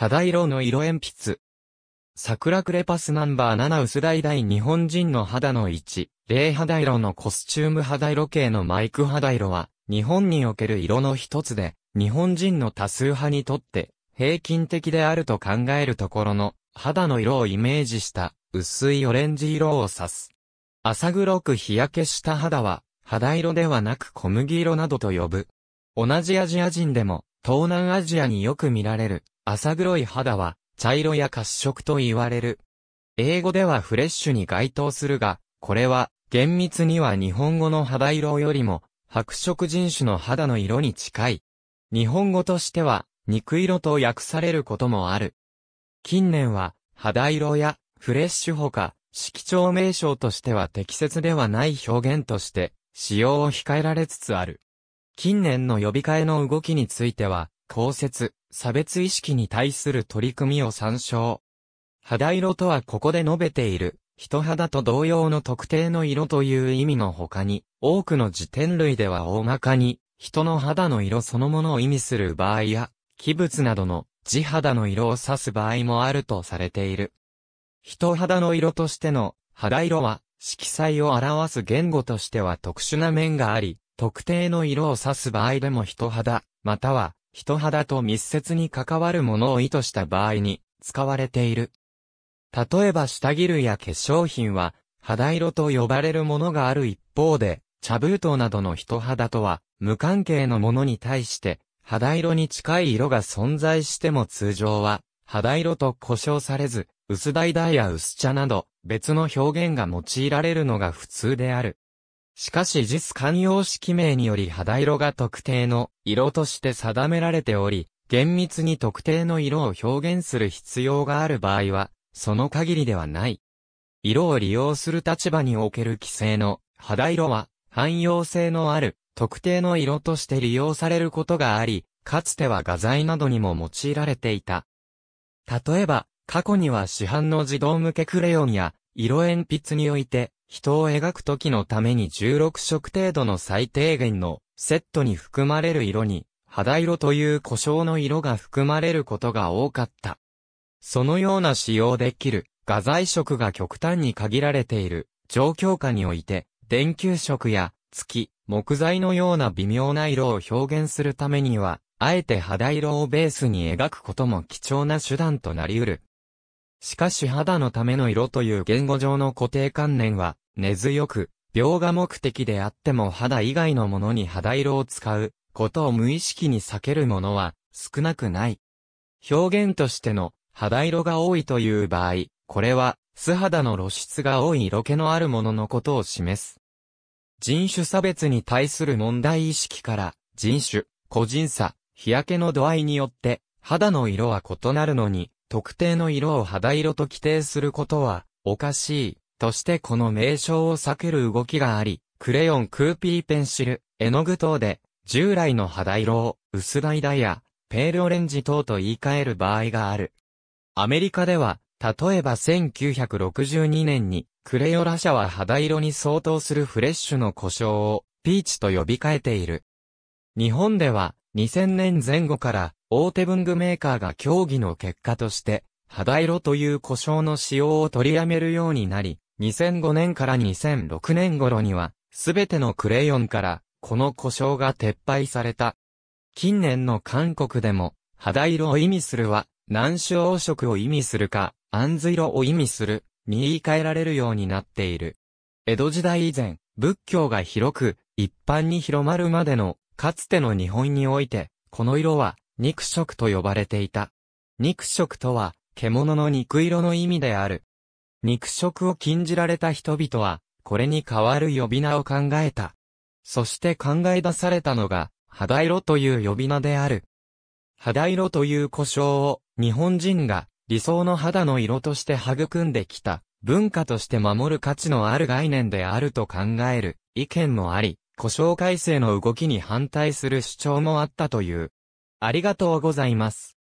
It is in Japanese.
肌色の色鉛筆。桜クレパスナンバー7薄大々日本人の肌の1、霊肌色のコスチューム肌色系のマイク肌色は、日本における色の一つで、日本人の多数派にとって、平均的であると考えるところの、肌の色をイメージした、薄いオレンジ色を指す。浅黒く日焼けした肌は、肌色ではなく小麦色などと呼ぶ。同じアジア人でも、東南アジアによく見られる、浅黒い肌は、茶色や褐色と言われる。英語ではフレッシュに該当するが、これは、厳密には日本語の肌色よりも、白色人種の肌の色に近い。日本語としては、肉色と訳されることもある。近年は、肌色やフレッシュほか、色調名称としては適切ではない表現として、使用を控えられつつある。近年の呼び替えの動きについては、公説、差別意識に対する取り組みを参照。肌色とはここで述べている、人肌と同様の特定の色という意味の他に、多くの辞典類では大まかに、人の肌の色そのものを意味する場合や、器物などの地肌の色を指す場合もあるとされている。人肌の色としての肌色は色彩を表す言語としては特殊な面があり、特定の色を指す場合でも人肌、または人肌と密接に関わるものを意図した場合に使われている。例えば下着類や化粧品は肌色と呼ばれるものがある一方で、茶封筒などの人肌とは無関係のものに対して肌色に近い色が存在しても通常は肌色と呼称されず薄橙や薄茶など別の表現が用いられるのが普通である。しかし実 i s 慣用式名により肌色が特定の色として定められており、厳密に特定の色を表現する必要がある場合は、その限りではない。色を利用する立場における規制の肌色は汎用性のある特定の色として利用されることがあり、かつては画材などにも用いられていた。例えば、過去には市販の自動向けクレヨンや色鉛筆において人を描く時のために16色程度の最低限のセットに含まれる色に、肌色という故障の色が含まれることが多かった。そのような使用できる画材色が極端に限られている状況下において、電球色や月、木材のような微妙な色を表現するためには、あえて肌色をベースに描くことも貴重な手段となり得る。しかし肌のための色という言語上の固定観念は根強く、描画目的であっても肌以外のものに肌色を使うことを無意識に避けるものは少なくない。表現としての肌色が多いという場合、これは素肌の露出が多い色気のあるもののことを示す。人種差別に対する問題意識から人種、個人差、日焼けの度合いによって肌の色は異なるのに特定の色を肌色と規定することは、おかしい、としてこの名称を避ける動きがあり、クレヨンクーピーペンシル、絵の具等で、従来の肌色を、薄イや、ペールオレンジ等と言い換える場合がある。アメリカでは、例えば1962年に、クレヨラ社は肌色に相当するフレッシュの故障を、ピーチと呼び換えている。日本では、2000年前後から、大手文具メーカーが協議の結果として、肌色という故障の使用を取りやめるようになり、2005年から2006年頃には、すべてのクレヨンから、この故障が撤廃された。近年の韓国でも、肌色を意味するは、難消色を意味するか、安図色を意味する、に言い換えられるようになっている。江戸時代以前、仏教が広く、一般に広まるまでの、かつての日本において、この色は、肉食と呼ばれていた。肉食とは、獣の肉色の意味である。肉食を禁じられた人々は、これに代わる呼び名を考えた。そして考え出されたのが、肌色という呼び名である。肌色という呼称を、日本人が理想の肌の色として育んできた、文化として守る価値のある概念であると考える意見もあり、故障改正の動きに反対する主張もあったという。ありがとうございます。